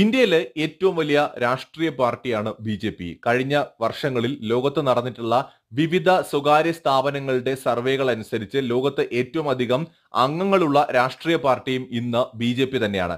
ഇന്ത്യയിലെ ഏറ്റവും വലിയ രാഷ്ട്രീയ പാർട്ടിയാണ് ബി ജെ പി കഴിഞ്ഞ വർഷങ്ങളിൽ ലോകത്ത് നടന്നിട്ടുള്ള വിവിധ സ്വകാര്യ സ്ഥാപനങ്ങളുടെ സർവേകൾ അനുസരിച്ച് ലോകത്ത് ഏറ്റവും അധികം അംഗങ്ങളുള്ള രാഷ്ട്രീയ പാർട്ടിയും ഇന്ന് ബി ജെ പി തന്നെയാണ്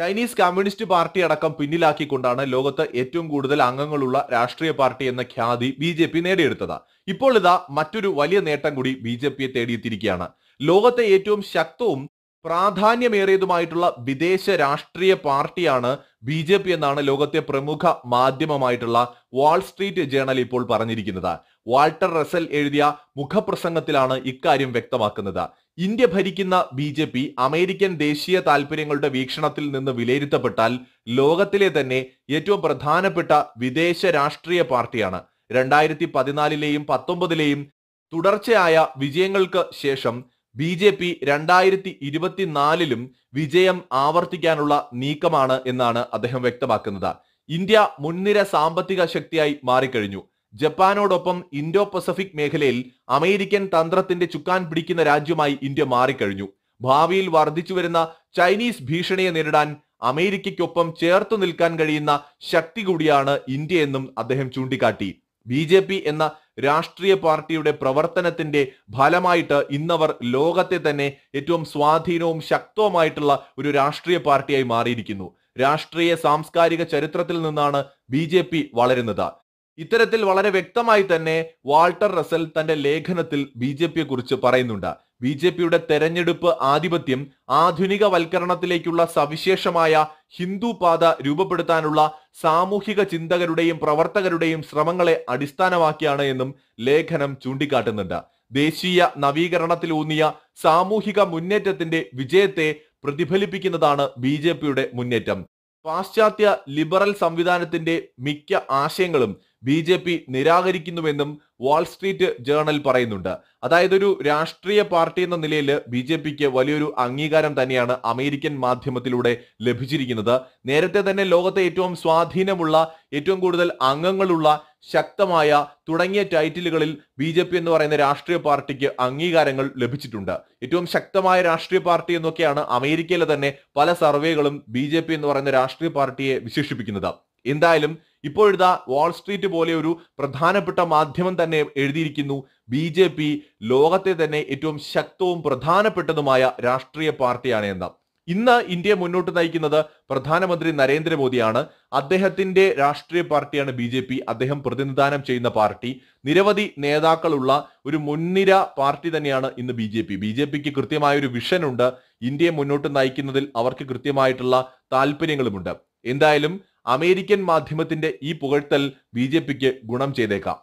ചൈനീസ് കമ്മ്യൂണിസ്റ്റ് പാർട്ടി അടക്കം പിന്നിലാക്കിക്കൊണ്ടാണ് ലോകത്ത് ഏറ്റവും കൂടുതൽ അംഗങ്ങളുള്ള രാഷ്ട്രീയ പാർട്ടി എന്ന ഖ്യാതി ബി ജെ പി നേടിയെടുത്തത് ഇപ്പോൾ ഇതാ മറ്റൊരു വലിയ നേട്ടം കൂടി ബി ജെ പിയെ തേടിയെത്തിയിരിക്കുകയാണ് ലോകത്തെ ഏറ്റവും ശക്തവും പ്രാധാന്യമേറിയതുമായിട്ടുള്ള വിദേശ രാഷ്ട്രീയ പാർട്ടിയാണ് ബി ജെ പി എന്നാണ് ലോകത്തെ പ്രമുഖ മാധ്യമമായിട്ടുള്ള വാൾ സ്ട്രീറ്റ് ജേണൽ ഇപ്പോൾ പറഞ്ഞിരിക്കുന്നത് വാൾട്ടർ റസൽ എഴുതിയ മുഖപ്രസംഗത്തിലാണ് ഇക്കാര്യം വ്യക്തമാക്കുന്നത് ഇന്ത്യ ഭരിക്കുന്ന ബി ജെ പി അമേരിക്കൻ ദേശീയ താൽപര്യങ്ങളുടെ വീക്ഷണത്തിൽ നിന്ന് വിലയിരുത്തപ്പെട്ടാൽ ലോകത്തിലെ തന്നെ ഏറ്റവും പ്രധാനപ്പെട്ട വിദേശ രാഷ്ട്രീയ പാർട്ടിയാണ് രണ്ടായിരത്തി പതിനാലിലെയും പത്തൊമ്പതിലെയും തുടർച്ചയായ വിജയങ്ങൾക്ക് ശേഷം ബി ജെ പി രണ്ടായിരത്തി ഇരുപത്തിനാലിലും വിജയം ആവർത്തിക്കാനുള്ള നീക്കമാണ് എന്നാണ് അദ്ദേഹം വ്യക്തമാക്കുന്നത് ഇന്ത്യ മുൻനിര സാമ്പത്തിക ശക്തിയായി മാറിക്കഴിഞ്ഞു ജപ്പാനോടൊപ്പം ഇൻഡോ പസഫിക് മേഖലയിൽ അമേരിക്കൻ തന്ത്രത്തിന്റെ ചുക്കാൻ പിടിക്കുന്ന രാജ്യമായി ഇന്ത്യ മാറിക്കഴിഞ്ഞു ഭാവിയിൽ വർദ്ധിച്ചു വരുന്ന ചൈനീസ് ഭീഷണിയെ നേരിടാൻ അമേരിക്കയ്ക്കൊപ്പം ചേർത്തു നിൽക്കാൻ കഴിയുന്ന ശക്തി കൂടിയാണ് ഇന്ത്യയെന്നും അദ്ദേഹം ചൂണ്ടിക്കാട്ടി ബി ജെ പി എന്ന രാഷ്ട്രീയ പാർട്ടിയുടെ പ്രവർത്തനത്തിന്റെ ഫലമായിട്ട് ഇന്നവർ ലോകത്തെ തന്നെ ഏറ്റവും സ്വാധീനവും ശക്തവുമായിട്ടുള്ള ഒരു രാഷ്ട്രീയ പാർട്ടിയായി മാറിയിരിക്കുന്നു രാഷ്ട്രീയ സാംസ്കാരിക ചരിത്രത്തിൽ നിന്നാണ് ബി ജെ പി വളരുന്നത് ഇത്തരത്തിൽ വളരെ വ്യക്തമായി തന്നെ വാൾട്ടർ റസൽ തന്റെ ലേഖനത്തിൽ ബി ജെ പിയെ കുറിച്ച് പറയുന്നുണ്ട് ബി ജെ പിയുടെ തെരഞ്ഞെടുപ്പ് ആധിപത്യം വൽക്കരണത്തിലേക്കുള്ള സവിശേഷമായ ഹിന്ദു പാത രൂപപ്പെടുത്താനുള്ള സാമൂഹിക ചിന്തകരുടെയും പ്രവർത്തകരുടെയും ശ്രമങ്ങളെ അടിസ്ഥാനമാക്കിയാണ് എന്നും ലേഖനം ചൂണ്ടിക്കാട്ടുന്നുണ്ട് ദേശീയ നവീകരണത്തിലൂന്നിയ സാമൂഹിക മുന്നേറ്റത്തിന്റെ വിജയത്തെ പ്രതിഫലിപ്പിക്കുന്നതാണ് ബി ജെ പിയുടെ മുന്നേറ്റം പാശ്ചാത്യ ലിബറൽ സംവിധാനത്തിന്റെ മിക്ക ആശയങ്ങളും ബി ജെ പി നിരാകരിക്കുന്നുവെന്നും വാൾസ്ട്രീറ്റ് ജേണൽ പറയുന്നുണ്ട് അതായത് ഒരു രാഷ്ട്രീയ പാർട്ടി എന്ന നിലയിൽ ബി ജെ പിക്ക് വലിയൊരു അംഗീകാരം തന്നെയാണ് അമേരിക്കൻ മാധ്യമത്തിലൂടെ ലഭിച്ചിരിക്കുന്നത് നേരത്തെ തന്നെ ലോകത്തെ ഏറ്റവും സ്വാധീനമുള്ള ഏറ്റവും കൂടുതൽ അംഗങ്ങളുള്ള ശക്തമായ തുടങ്ങിയ ടൈറ്റിലുകളിൽ ബി ജെ പി എന്ന് പറയുന്ന രാഷ്ട്രീയ പാർട്ടിക്ക് അംഗീകാരങ്ങൾ ലഭിച്ചിട്ടുണ്ട് ഏറ്റവും ശക്തമായ രാഷ്ട്രീയ പാർട്ടി എന്നൊക്കെയാണ് അമേരിക്കയിലെ തന്നെ പല സർവേകളും ബി എന്ന് പറയുന്ന രാഷ്ട്രീയ പാർട്ടിയെ വിശേഷിപ്പിക്കുന്നത് എന്തായാലും ഇപ്പോഴിതാ വാൾസ്ട്രീറ്റ് പോലെ ഒരു പ്രധാനപ്പെട്ട മാധ്യമം തന്നെ എഴുതിയിരിക്കുന്നു ബി ജെ പി ലോകത്തെ തന്നെ ഏറ്റവും ശക്തവും പ്രധാനപ്പെട്ടതുമായ രാഷ്ട്രീയ പാർട്ടിയാണ് എന്ന് ഇന്ന് ഇന്ത്യ മുന്നോട്ട് നയിക്കുന്നത് പ്രധാനമന്ത്രി നരേന്ദ്രമോദിയാണ് അദ്ദേഹത്തിന്റെ രാഷ്ട്രീയ പാർട്ടിയാണ് ബി ജെ പി അദ്ദേഹം പ്രതിനിധാനം ചെയ്യുന്ന പാർട്ടി നിരവധി നേതാക്കളുള്ള ഒരു മുൻനിര പാർട്ടി തന്നെയാണ് ഇന്ന് B J P B J പിക്ക് കൃത്യമായ ഒരു വിഷനുണ്ട് ഇന്ത്യയെ മുന്നോട്ട് നയിക്കുന്നതിൽ അവർക്ക് കൃത്യമായിട്ടുള്ള താല്പര്യങ്ങളുമുണ്ട് എന്തായാലും അമേരിക്കൻ മാധ്യമത്തിന്റെ ഈ പുകഴ്ത്തൽ ബി ഗുണം ചെയ്തേക്കാം